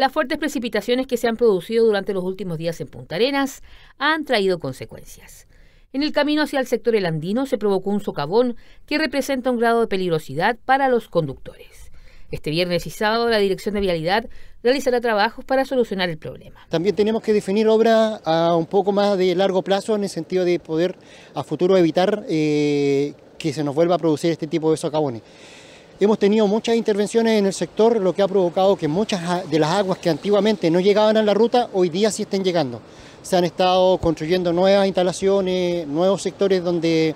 Las fuertes precipitaciones que se han producido durante los últimos días en Punta Arenas han traído consecuencias. En el camino hacia el sector el andino se provocó un socavón que representa un grado de peligrosidad para los conductores. Este viernes y sábado la Dirección de Vialidad realizará trabajos para solucionar el problema. También tenemos que definir obras a un poco más de largo plazo en el sentido de poder a futuro evitar eh, que se nos vuelva a producir este tipo de socavones. Hemos tenido muchas intervenciones en el sector, lo que ha provocado que muchas de las aguas que antiguamente no llegaban a la ruta, hoy día sí estén llegando. Se han estado construyendo nuevas instalaciones, nuevos sectores donde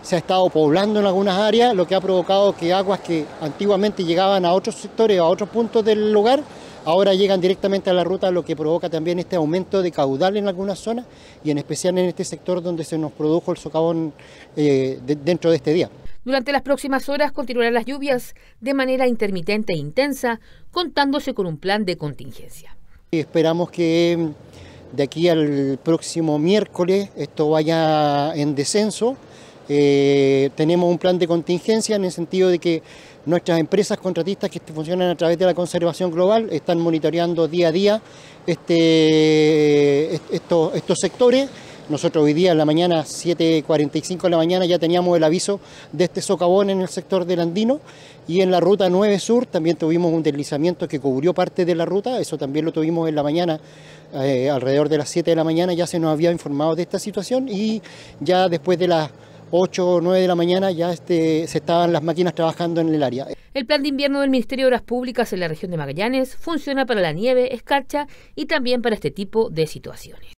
se ha estado poblando en algunas áreas, lo que ha provocado que aguas que antiguamente llegaban a otros sectores, a otros puntos del lugar, ahora llegan directamente a la ruta, lo que provoca también este aumento de caudal en algunas zonas y en especial en este sector donde se nos produjo el socavón eh, dentro de este día. Durante las próximas horas continuarán las lluvias de manera intermitente e intensa, contándose con un plan de contingencia. Esperamos que mm, de aquí al próximo miércoles esto vaya en descenso. Eh, tenemos un plan de contingencia en el sentido de que nuestras empresas contratistas que funcionan a través de la conservación global están monitoreando día a día este, estos sectores. Nosotros hoy día en la mañana, 7.45 de la mañana, ya teníamos el aviso de este socavón en el sector del Andino y en la ruta 9 Sur también tuvimos un deslizamiento que cubrió parte de la ruta, eso también lo tuvimos en la mañana, eh, alrededor de las 7 de la mañana ya se nos había informado de esta situación y ya después de las 8 o 9 de la mañana ya este, se estaban las máquinas trabajando en el área. El plan de invierno del Ministerio de Obras Públicas en la región de Magallanes funciona para la nieve, escarcha y también para este tipo de situaciones.